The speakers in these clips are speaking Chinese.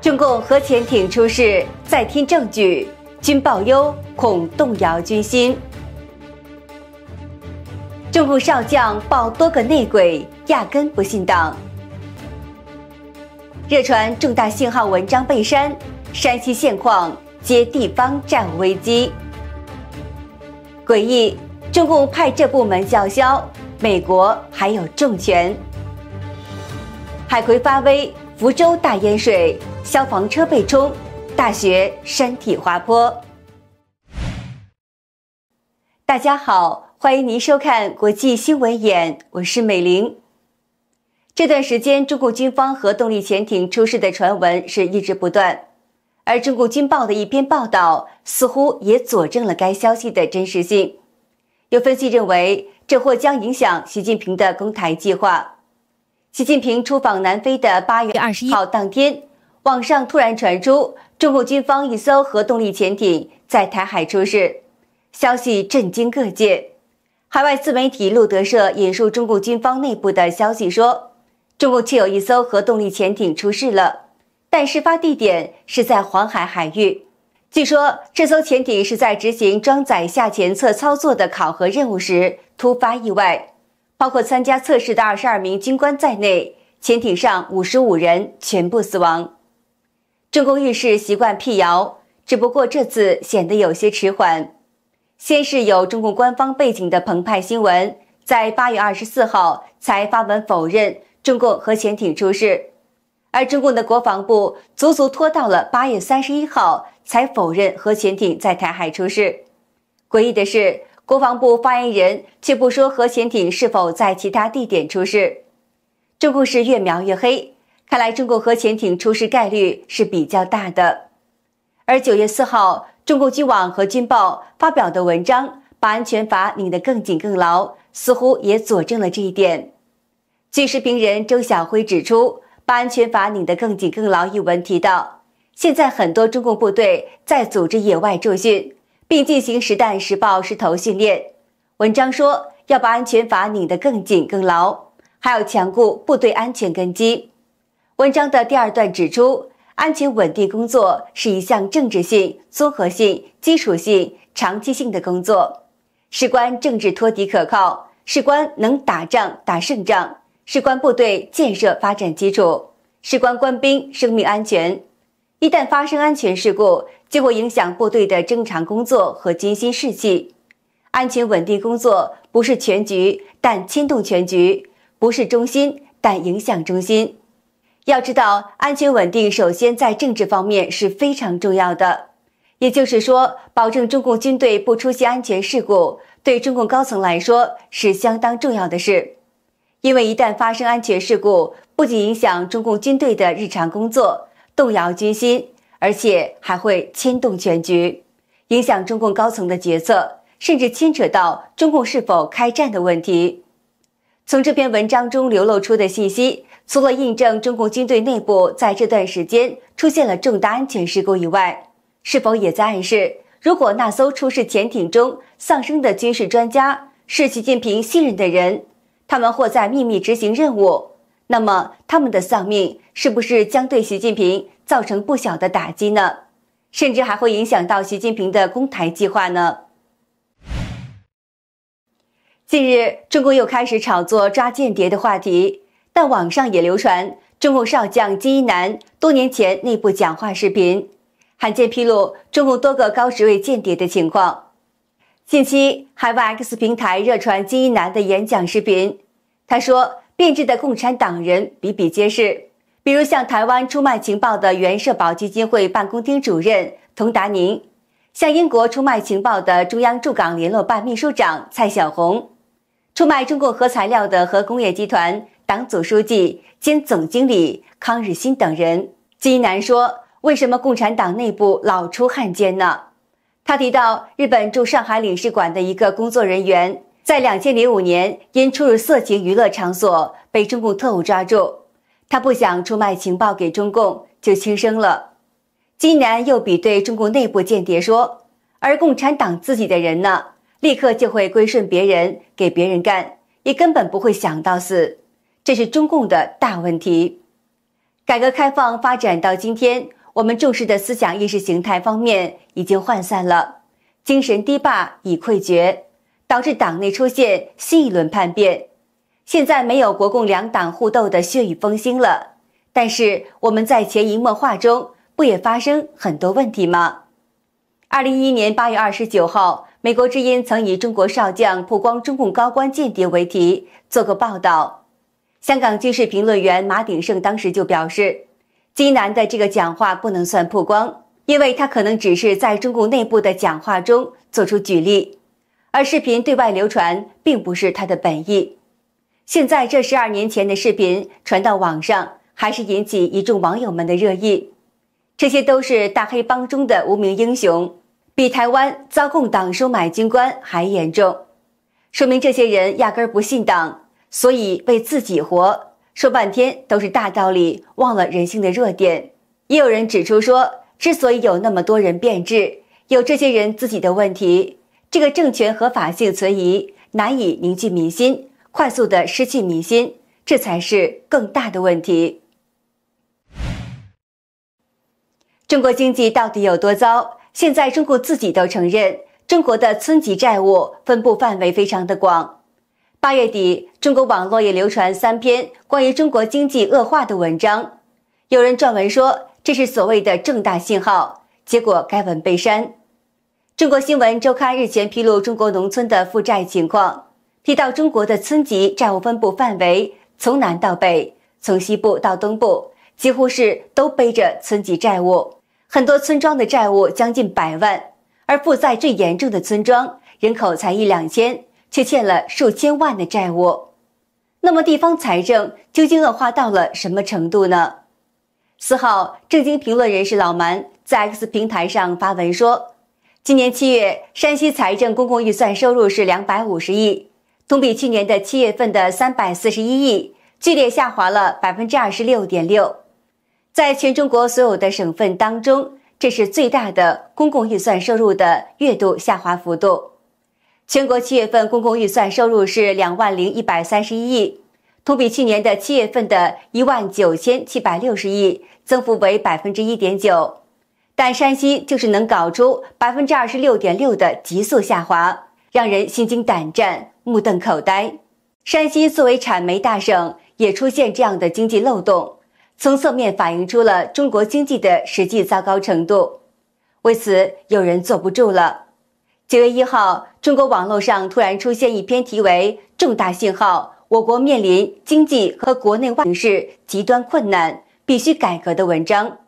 中共核潜艇出事，再听证据；军报忧，恐动摇军心。中共少将报多个内鬼，压根不信党。热传重大信号文章被删，山西现况接地方债务危机。诡异，中共派这部门叫嚣，美国还有重权。海葵发威，福州大淹水。消防车被冲，大学山体滑坡。大家好，欢迎您收看《国际新闻眼》，我是美玲。这段时间，中共军方核动力潜艇出事的传闻是一直不断，而《中国军报》的一篇报道似乎也佐证了该消息的真实性。有分析认为，这或将影响习近平的公台计划。习近平出访南非的八月二十一号当天。网上突然传出，中共军方一艘核动力潜艇在台海出事，消息震惊各界。海外自媒体路德社引述中共军方内部的消息说，中共确有一艘核动力潜艇出事了，但事发地点是在黄海海域。据说这艘潜艇是在执行装载下潜测操作的考核任务时突发意外，包括参加测试的二十二名军官在内，潜艇上五十五人全部死亡。中共遇事习惯辟谣，只不过这次显得有些迟缓。先是有中共官方背景的澎湃新闻，在八月二十四号才发文否认中共核潜艇出事，而中共的国防部足足拖到了八月三十一号才否认核潜艇在台海出事。诡异的是，国防部发言人却不说核潜艇是否在其他地点出事，中共是越描越黑。看来中共核潜艇出事概率是比较大的，而九月四号中共军网和军报发表的文章“把安全阀拧得更紧更牢”似乎也佐证了这一点。据视频人周晓辉指出，“把安全阀拧得更紧更牢”一文提到，现在很多中共部队在组织野外驻训，并进行实弹实爆实投训练。文章说要把安全阀拧得更紧更牢，还要强固部队安全根基。文章的第二段指出，安全稳定工作是一项政治性、综合性、基础性、长期性的工作，事关政治托底可靠，事关能打仗打胜仗，事关部队建设发展基础，事关官兵生命安全。一旦发生安全事故，就会影响部队的正常工作和军心士气。安全稳定工作不是全局，但牵动全局；不是中心，但影响中心。要知道，安全稳定首先在政治方面是非常重要的。也就是说，保证中共军队不出现安全事故，对中共高层来说是相当重要的事。因为一旦发生安全事故，不仅影响中共军队的日常工作，动摇军心，而且还会牵动全局，影响中共高层的决策，甚至牵扯到中共是否开战的问题。从这篇文章中流露出的信息。除了印证中共军队内部在这段时间出现了重大安全事故以外，是否也在暗示，如果那艘出事潜艇中丧生的军事专家是习近平信任的人，他们或在秘密执行任务，那么他们的丧命是不是将对习近平造成不小的打击呢？甚至还会影响到习近平的公台计划呢？近日，中共又开始炒作抓间谍的话题。在网上也流传中共少将金一南多年前内部讲话视频，罕见披露中共多个高职位间谍的情况。近期海外 X 平台热传金一南的演讲视频，他说：“变质的共产党人比比皆是，比如向台湾出卖情报的原社保基金会办公厅主任佟达宁，向英国出卖情报的中央驻港联络办秘书长蔡晓红，出卖中共核材料的核工业集团。”党组书记兼总经理康日新等人，金南说：“为什么共产党内部老出汉奸呢？”他提到，日本驻上海领事馆的一个工作人员，在两千零五年因出入色情娱乐场所被中共特务抓住，他不想出卖情报给中共，就轻生了。金南又比对中共内部间谍说：“而共产党自己的人呢，立刻就会归顺别人，给别人干，也根本不会想到死。”这是中共的大问题。改革开放发展到今天，我们重视的思想意识形态方面已经涣散了，精神堤坝已溃决，导致党内出现新一轮叛变。现在没有国共两党互斗的血雨风腥了，但是我们在潜移默化中不也发生很多问题吗？二零一一年八月二十九号，《美国之音》曾以“中国少将曝光中共高官间谍”为题做过报道。香港军事评论员马鼎盛当时就表示，金南的这个讲话不能算曝光，因为他可能只是在中共内部的讲话中做出举例，而视频对外流传并不是他的本意。现在这十二年前的视频传到网上，还是引起一众网友们的热议。这些都是大黑帮中的无名英雄，比台湾遭共党收买军官还严重，说明这些人压根儿不信党。所以为自己活，说半天都是大道理，忘了人性的弱点。也有人指出说，之所以有那么多人变质，有这些人自己的问题。这个政权合法性存疑，难以凝聚民心，快速的失去民心，这才是更大的问题。中国经济到底有多糟？现在中国自己都承认，中国的村级债务分布范围非常的广。八月底，中国网络也流传三篇关于中国经济恶化的文章，有人撰文说这是所谓的重大信号，结果该文被删。中国新闻周刊日前披露中国农村的负债情况，提到中国的村级债务分布范围从南到北，从西部到东部，几乎是都背着村级债务，很多村庄的债务将近百万，而负债最严重的村庄人口才一两千。却欠了数千万的债务，那么地方财政究竟恶化到了什么程度呢？四号，正经评论人士老蛮在 X 平台上发文说，今年七月山西财政公共预算收入是两百五十亿，同比去年的七月份的三百四十一亿，剧烈下滑了百分之二十六点六，在全中国所有的省份当中，这是最大的公共预算收入的月度下滑幅度。全国七月份公共预算收入是两万零一百三十一亿，同比去年的七月份的一万九千七百六十亿，增幅为百分之一点九。但山西就是能搞出百分之二十六点六的急速下滑，让人心惊胆战、目瞪口呆。山西作为产煤大省，也出现这样的经济漏洞，从侧面反映出了中国经济的实际糟糕程度。为此，有人坐不住了。九月一号，中国网络上突然出现一篇题为《重大信号：我国面临经济和国内外形势极端困难，必须改革》的文章。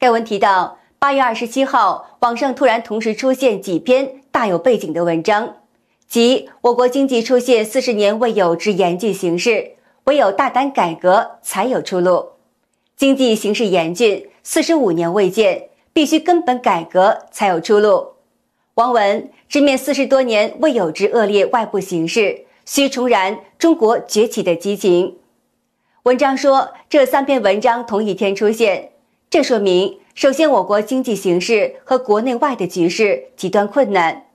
该文提到，八月二十七号，网上突然同时出现几篇大有背景的文章，即我国经济出现四十年未有之严峻形势，唯有大胆改革才有出路；经济形势严峻，四十五年未见，必须根本改革才有出路。王文直面四十多年未有之恶劣外部形势，需重燃中国崛起的激情。文章说，这三篇文章同一天出现，这说明首先我国经济形势和国内外的局势极端困难，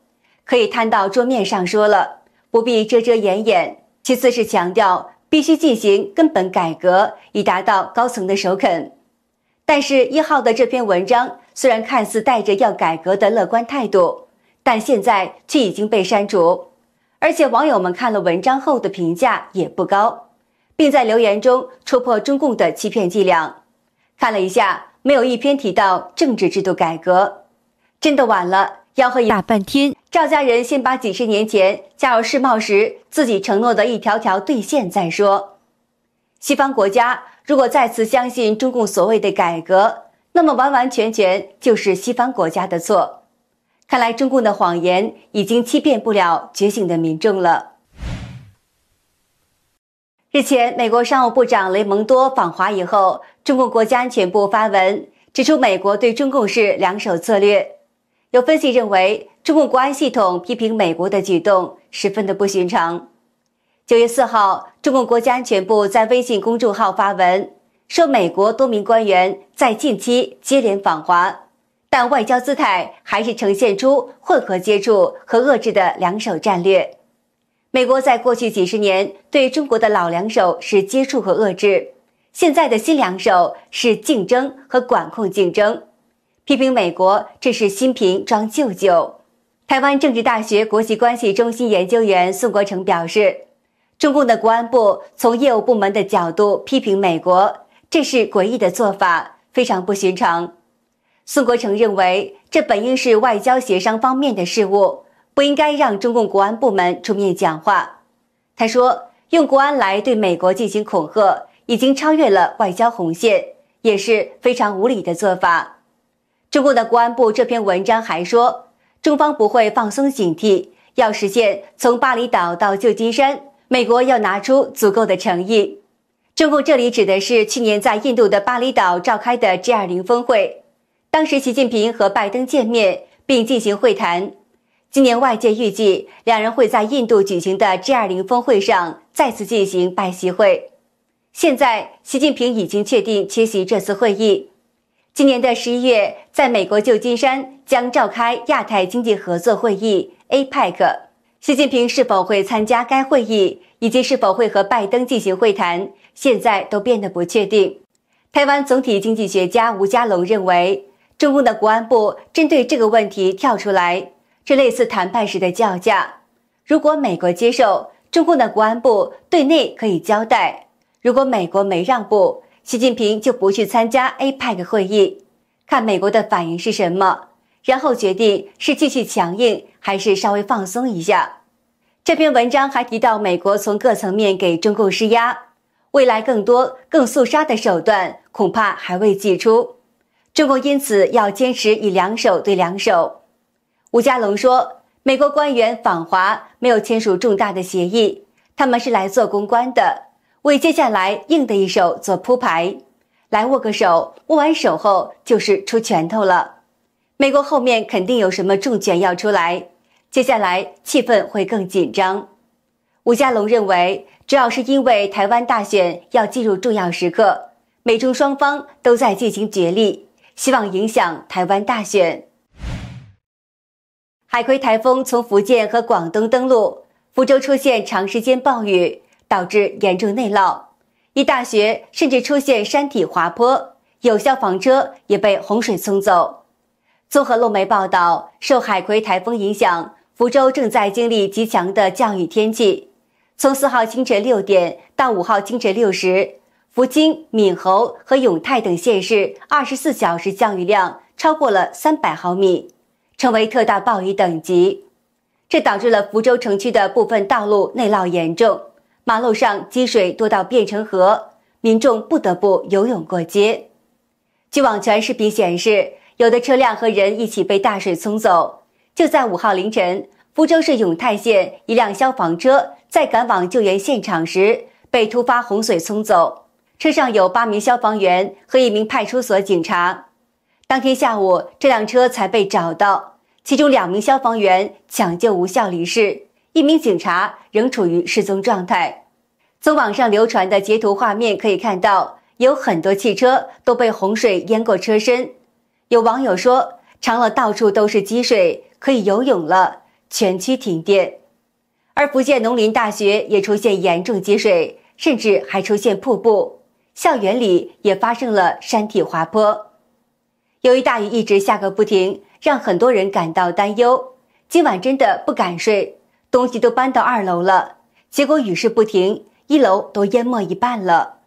可以摊到桌面上说了，不必遮遮掩掩。其次是强调必须进行根本改革，以达到高层的首肯。但是，一号的这篇文章虽然看似带着要改革的乐观态度。但现在却已经被删除，而且网友们看了文章后的评价也不高，并在留言中戳破中共的欺骗伎俩。看了一下，没有一篇提到政治制度改革，真的晚了。吆喝一大半天，赵家人先把几十年前加入世贸时自己承诺的一条条兑现再说。西方国家如果再次相信中共所谓的改革，那么完完全全就是西方国家的错。看来中共的谎言已经欺骗不了觉醒的民众了。日前，美国商务部长雷蒙多访华以后，中共国家安全部发文指出，美国对中共是两手策略。有分析认为，中共国安系统批评美国的举动十分的不寻常。九月四号，中共国家安全部在微信公众号发文，说美国多名官员在近期接连访华。但外交姿态还是呈现出混合接触和遏制的两手战略。美国在过去几十年对中国的老两手是接触和遏制，现在的新两手是竞争和管控竞争。批评美国这是新瓶装旧酒。台湾政治大学国际关系中心研究员宋国成表示，中共的国安部从业务部门的角度批评美国，这是诡异的做法，非常不寻常。宋国成认为，这本应是外交协商方面的事务，不应该让中共国安部门出面讲话。他说：“用国安来对美国进行恐吓，已经超越了外交红线，也是非常无理的做法。”中共的国安部这篇文章还说：“中方不会放松警惕，要实现从巴厘岛到旧金山，美国要拿出足够的诚意。”中共这里指的是去年在印度的巴厘岛召开的 G 二零峰会。当时，习近平和拜登见面并进行会谈。今年，外界预计两人会在印度举行的 G20 峰会上再次进行拜习会。现在，习近平已经确定缺席这次会议。今年的十一月，在美国旧金山将召开亚太经济合作会议 （APEC），习近平是否会参加该会议，以及是否会和拜登进行会谈，现在都变得不确定。台湾总体经济学家吴家龙认为。中共的国安部针对这个问题跳出来，这类似谈判时的叫价。如果美国接受，中共的国安部对内可以交代；如果美国没让步，习近平就不去参加 APEC 会议，看美国的反应是什么，然后决定是继续强硬还是稍微放松一下。这篇文章还提到，美国从各层面给中共施压，未来更多更肃杀的手段恐怕还未祭出。中共因此要坚持以两手对两手，吴家龙说：“美国官员访华没有签署重大的协议，他们是来做公关的，为接下来硬的一手做铺排，来握个手，握完手后就是出拳头了。美国后面肯定有什么重拳要出来，接下来气氛会更紧张。”吴家龙认为，主要是因为台湾大选要进入重要时刻，美中双方都在进行角力。希望影响台湾大选。海葵台风从福建和广东登陆，福州出现长时间暴雨，导致严重内涝，一大学甚至出现山体滑坡，有消防车也被洪水冲走。综合路媒报道，受海葵台风影响，福州正在经历极强的降雨天气。从四号清晨六点到五号清晨六时。福清、闽侯和永泰等县市二十四小时降雨量超过了三百毫米，成为特大暴雨等级。这导致了福州城区的部分道路内涝严重，马路上积水多到变成河，民众不得不游泳过街。据网传视频显示，有的车辆和人一起被大水冲走。就在五号凌晨，福州市永泰县一辆消防车在赶往救援现场时，被突发洪水冲走。车上有八名消防员和一名派出所警察，当天下午这辆车才被找到。其中两名消防员抢救无效离世，一名警察仍处于失踪状态。从网上流传的截图画面可以看到，有很多汽车都被洪水淹过车身。有网友说，长乐到处都是积水，可以游泳了，全区停电。而福建农林大学也出现严重积水，甚至还出现瀑布。校园里也发生了山体滑坡。由于大雨一直下个不停，让很多人感到担忧。今晚真的不敢睡，东西都搬到二楼了。结果雨是不停，一楼都淹没一半了。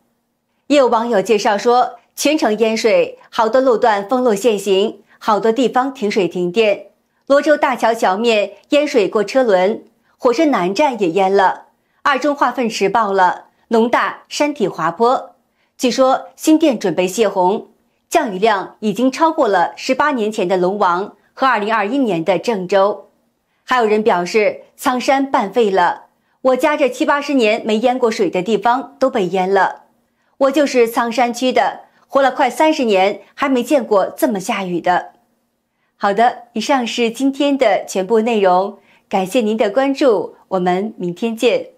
也有网友介绍说，全城淹水，好多路段封路限行，好多地方停水停电。罗州大桥桥面淹水过车轮，火车南站也淹了。二中化粪池爆了，农大山体滑坡。据说新店准备泄洪，降雨量已经超过了十八年前的龙王和二零二一年的郑州。还有人表示，苍山半废了，我家这七八十年没淹过水的地方都被淹了。我就是苍山区的，活了快三十年，还没见过这么下雨的。好的，以上是今天的全部内容，感谢您的关注，我们明天见。